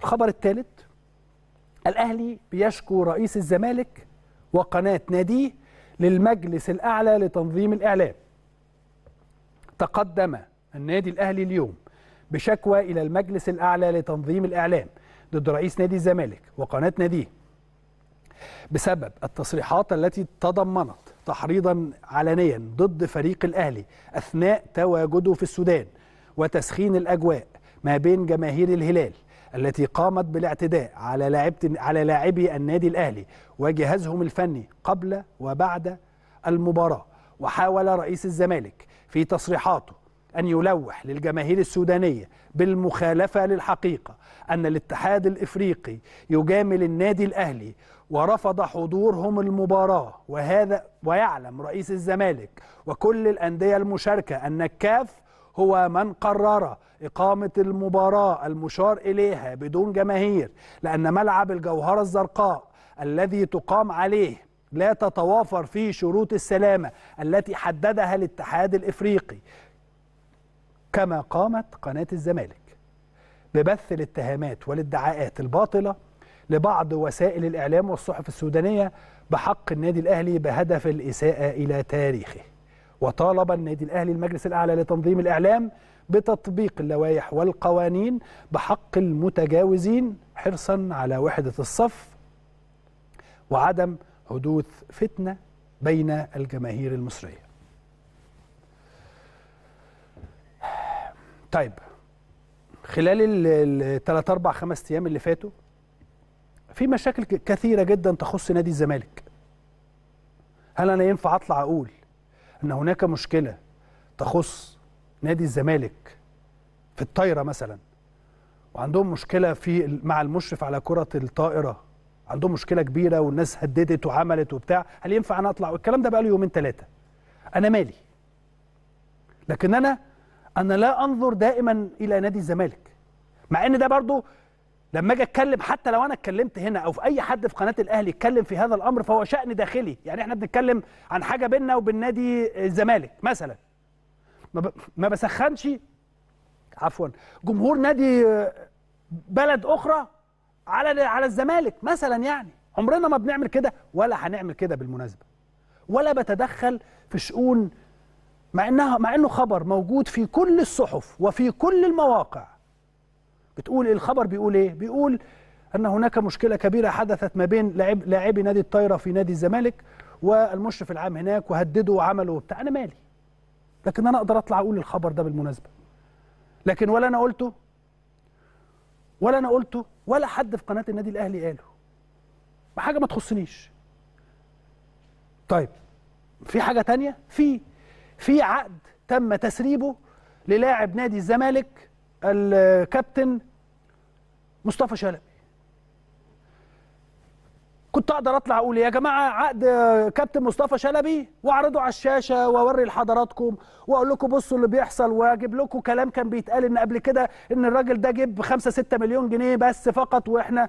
الخبر الثالث الأهلي بيشكو رئيس الزمالك وقناة ناديه للمجلس الأعلى لتنظيم الإعلام تقدم النادي الأهلي اليوم بشكوى إلى المجلس الأعلى لتنظيم الإعلام ضد رئيس نادي الزمالك وقناة ناديه بسبب التصريحات التي تضمنت تحريضا علنيا ضد فريق الأهلي أثناء تواجده في السودان وتسخين الأجواء ما بين جماهير الهلال التي قامت بالاعتداء على لاعبه على لاعبي النادي الاهلي وجهازهم الفني قبل وبعد المباراه وحاول رئيس الزمالك في تصريحاته أن يلوح للجماهير السودانية بالمخالفة للحقيقة أن الاتحاد الإفريقي يجامل النادي الأهلي ورفض حضورهم المباراة وهذا ويعلم رئيس الزمالك وكل الأندية المشاركة أن الكاف هو من قرر إقامة المباراة المشار إليها بدون جماهير لأن ملعب الجوهرة الزرقاء الذي تقام عليه لا تتوافر فيه شروط السلامة التي حددها الاتحاد الإفريقي كما قامت قناة الزمالك ببث الاتهامات والادعاءات الباطلة لبعض وسائل الإعلام والصحف السودانية بحق النادي الأهلي بهدف الإساءة إلى تاريخه وطالب النادي الأهلي المجلس الأعلى لتنظيم الإعلام بتطبيق اللوائح والقوانين بحق المتجاوزين حرصا على وحدة الصف وعدم حدوث فتنة بين الجماهير المصرية طيب خلال الثلاث أربع خمس أيام اللي فاتوا في مشاكل كثيرة جدا تخص نادي الزمالك هل أنا ينفع أطلع أقول ان هناك مشكله تخص نادي الزمالك في الطايره مثلا وعندهم مشكله في مع المشرف على كره الطائره عندهم مشكله كبيره والناس هددت وعملت وبتاع هل ينفع انا اطلع والكلام ده بقى له يومين ثلاثه انا مالي لكن انا انا لا انظر دائما الى نادي الزمالك مع ان ده برضو لما اجي اتكلم حتى لو انا اتكلمت هنا او في اي حد في قناه الاهلي يتكلم في هذا الامر فهو شان داخلي يعني احنا بنتكلم عن حاجه بيننا وبين نادي الزمالك مثلا ما بسخنش عفوا جمهور نادي بلد اخرى على على الزمالك مثلا يعني عمرنا ما بنعمل كده ولا هنعمل كده بالمناسبه ولا بتدخل في شؤون مع انها مع انه خبر موجود في كل الصحف وفي كل المواقع بتقول إيه الخبر بيقول ايه بيقول ان هناك مشكله كبيره حدثت ما بين لاعب لاعبي نادي الطايره في نادي الزمالك والمشرف العام هناك وهددوا وعملوا وبتاع انا مالي لكن انا اقدر اطلع اقول الخبر ده بالمناسبه لكن ولا انا قلته ولا انا قلته ولا حد في قناه النادي الاهلي قاله حاجه ما تخصنيش طيب في حاجه تانية في في عقد تم تسريبه للاعب نادي الزمالك الكابتن مصطفى شلبي كنت اقدر اطلع اقول يا جماعه عقد كابتن مصطفى شلبي واعرضه على الشاشه واوري لحضراتكم واقول لكم بصوا اللي بيحصل واجيب لكم كلام كان بيتقال ان قبل كده ان الراجل ده جيب 5 6 مليون جنيه بس فقط واحنا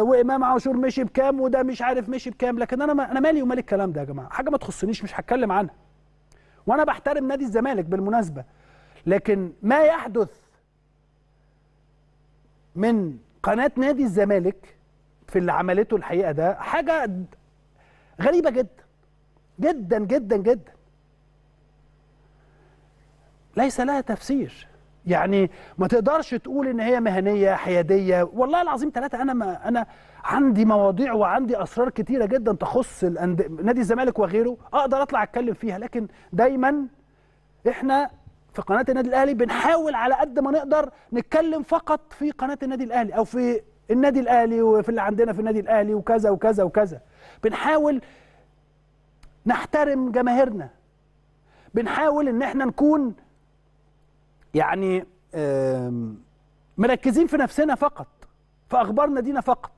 وامام عاشور مشي بكام وده مش عارف مشي بكام لكن انا ما انا مالي ومال الكلام ده يا جماعه حاجه ما تخصنيش مش هتكلم عنها وانا بحترم نادي الزمالك بالمناسبه لكن ما يحدث من قناه نادي الزمالك في اللي عملته الحقيقه ده حاجه غريبه جدا جدا جدا جدا ليس لها تفسير يعني ما تقدرش تقول ان هي مهنيه حياديه والله العظيم ثلاثه انا ما انا عندي مواضيع وعندي اسرار كتيره جدا تخص الأند... نادي الزمالك وغيره اقدر اطلع اتكلم فيها لكن دايما احنا في قناه النادي الاهلي بنحاول على قد ما نقدر نتكلم فقط في قناه النادي الاهلي او في النادي الاهلي وفي اللي عندنا في النادي الاهلي وكذا وكذا وكذا بنحاول نحترم جماهيرنا بنحاول ان احنا نكون يعني مركزين في نفسنا فقط في اخبارنا دينا فقط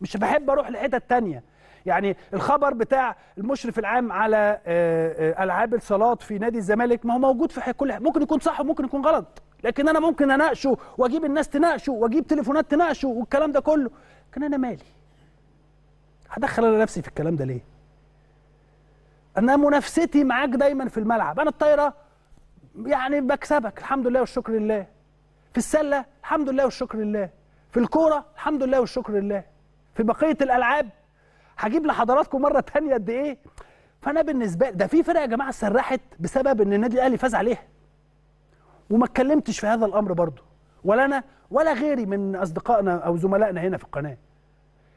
مش بحب اروح لحتت تانية يعني الخبر بتاع المشرف العام على آه، آه، العاب الصالات في نادي الزمالك ما هو موجود في كل ممكن يكون صح وممكن يكون غلط لكن انا ممكن اناقشه واجيب الناس تناقشه واجيب تليفونات تناقشه والكلام ده كله لكن انا مالي هدخل انا نفسي في الكلام ده ليه انا منافستي معاك دايما في الملعب انا الطايره يعني بكسبك الحمد لله والشكر لله في السله الحمد لله والشكر لله في الكوره الحمد لله والشكر لله في بقيه الالعاب هجيب لحضراتكم مره ثانيه قد ايه فانا بالنسبه لي ده في فرق يا جماعه سرحت بسبب ان النادي الاهلي فاز عليها وما اتكلمتش في هذا الامر برضه ولا انا ولا غيري من اصدقائنا او زملائنا هنا في القناه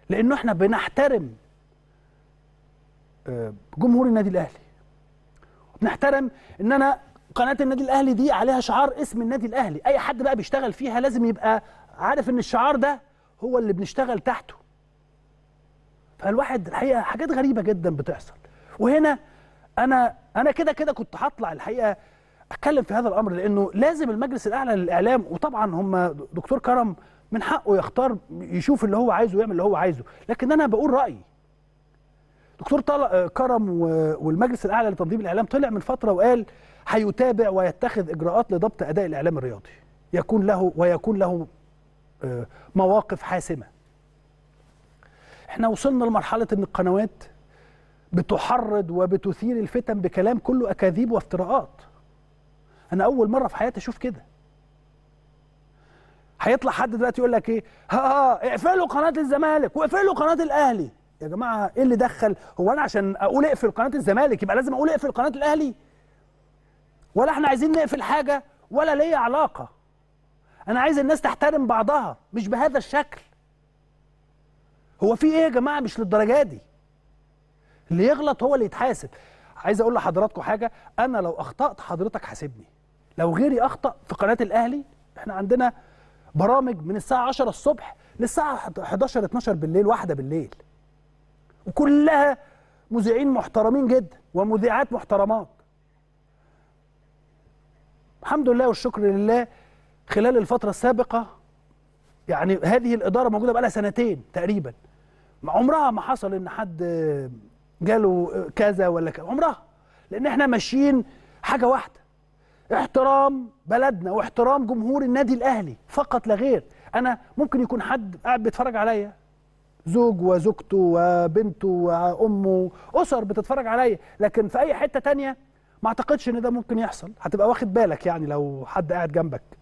لانه احنا بنحترم آه، جمهور النادي الاهلي بنحترم ان انا قناه النادي الاهلي دي عليها شعار اسم النادي الاهلي اي حد بقى بيشتغل فيها لازم يبقى عارف ان الشعار ده هو اللي بنشتغل تحته فالواحد الحقيقه حاجات غريبه جدا بتحصل وهنا انا انا كده كده كنت هطلع الحقيقه اتكلم في هذا الامر لانه لازم المجلس الاعلى للاعلام وطبعا هم دكتور كرم من حقه يختار يشوف اللي هو عايزه ويعمل اللي هو عايزه لكن انا بقول رايي دكتور طلق كرم والمجلس الاعلى لتنظيم الاعلام طلع من فتره وقال هيتابع ويتخذ اجراءات لضبط اداء الاعلام الرياضي يكون له ويكون له آه، مواقف حاسمه احنا وصلنا لمرحله ان القنوات بتحرض وبتثير الفتن بكلام كله اكاذيب وافتراءات انا اول مره في حياتي اشوف كده هيطلع حد دلوقتي يقول لك ايه ها ها اقفلوا قناه الزمالك واقفلوا قناه الاهلي يا جماعه ايه اللي دخل هو انا عشان اقول اقفل قناه الزمالك يبقى لازم اقول اقفل قناه الاهلي ولا احنا عايزين نقفل حاجه ولا ليا علاقه انا عايز الناس تحترم بعضها مش بهذا الشكل هو في ايه يا جماعه مش للدرجه دي اللي يغلط هو اللي يتحاسب عايز اقول لحضراتكم حاجه انا لو اخطات حضرتك حاسبني لو غيري اخطا في قناه الاهلي احنا عندنا برامج من الساعه 10 الصبح للساعه 11 12 بالليل واحده بالليل وكلها مذيعين محترمين جدا ومذيعات محترمات الحمد لله والشكر لله خلال الفتره السابقه يعني هذه الاداره موجوده بقى لها سنتين تقريبا عمرها ما حصل ان حد جاله كذا ولا كذا عمرها لان احنا ماشيين حاجه واحده احترام بلدنا واحترام جمهور النادي الاهلي فقط لا غير انا ممكن يكون حد قاعد بيتفرج عليا زوج وزوجته وبنته وامه اسر بتتفرج عليا لكن في اي حته تانية ما اعتقدش ان ده ممكن يحصل هتبقى واخد بالك يعني لو حد قاعد جنبك